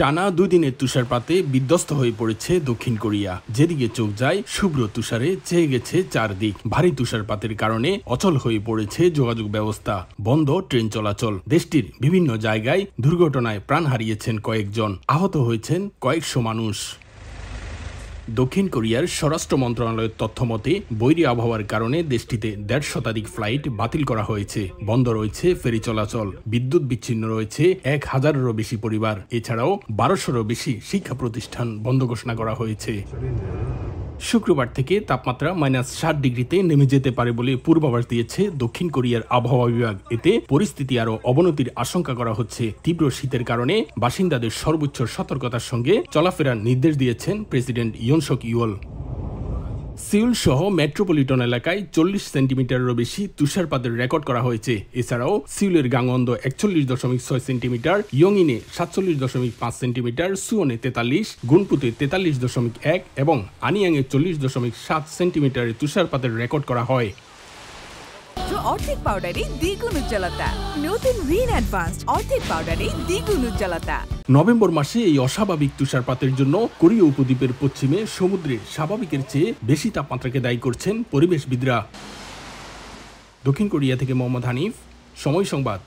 টানা দুদিনের তুষারপাতে বিধ্বস্ত হয়ে পড়েছে দক্ষিণ কোরিয়া যেদিকে চোখ যায় শুভ্র তুষারে চেয়ে গেছে চারদিক ভারী তুষারপাতের কারণে অচল হয়ে পড়েছে যোগাযোগ ব্যবস্থা বন্ধ ট্রেন চলাচল দেশটির বিভিন্ন জায়গায় দুর্ঘটনায় প্রাণ হারিয়েছেন কয়েকজন আহত হয়েছেন কয়েকশো মানুষ দক্ষিণ কোরিয়ার স্বরাষ্ট্র মন্ত্রণালয়ের তথ্য মতে বৈরী আবহাওয়ার কারণে দেশটিতে দেড় শতাধিক ফ্লাইট বাতিল করা হয়েছে বন্ধ রয়েছে ফেরি চলাচল বিদ্যুৎ বিচ্ছিন্ন রয়েছে এক হাজারেরও বেশি পরিবার এছাড়াও বারোশোরও বেশি শিক্ষা প্রতিষ্ঠান বন্ধ ঘোষণা করা হয়েছে শুক্রবার থেকে তাপমাত্রা মাইনাস ষাট ডিগ্রিতে নেমে যেতে পারে বলে পূর্বাভাস দিয়েছে দক্ষিণ কোরিয়ার আবহাওয়া বিভাগ এতে পরিস্থিতি আরও অবনতির আশঙ্কা করা হচ্ছে তীব্র শীতের কারণে বাসিন্দাদের সর্বোচ্চ সতর্কতার সঙ্গে চলাফেরার নির্দেশ দিয়েছেন প্রেসিডেন্ট ইয়নশক ইউল সিউল সহ মেট্রোপলিটন এলাকায় চল্লিশ সেন্টিমিটারেরও বেশি তুষারপাতের রেকর্ড করা হয়েছে এছাড়াও সিউলের গাঙ্গন্দ একচল্লিশ দশমিক ছয় সেন্টিমিটার ইয়ংইনে সাতচল্লিশ দশমিক পাঁচ সেন্টিমিটার সুয়নে তেতাল্লিশ গুনপুতে তেতাল্লিশ দশমিক এক এবং আনিয়াংয়ে চল্লিশ দশমিক সাত সেন্টিমিটারের তুষারপাতের রেকর্ড করা হয় অর্ধেক পাউডারে দ্বিগুণ উজ্জ্বলতা নতুন রিন অ্যাডভান্সড অর্ধেক পাউডারে দ্বিগুণ উজ্জ্বলতা নভেম্বর মাসে এই অস্বাভাবিক তুষারপাতের জন্য কোরীয় উপদ্বীপের পশ্চিমে সমুদ্রের স্বাভাবিকের চেয়ে বেশি তাপমাত্রাকে দায়ী করছেন পরিবেশবিদরা দক্ষিণ কোরিয়া থেকে মোহাম্মদ হানিফ সময় সংবাদ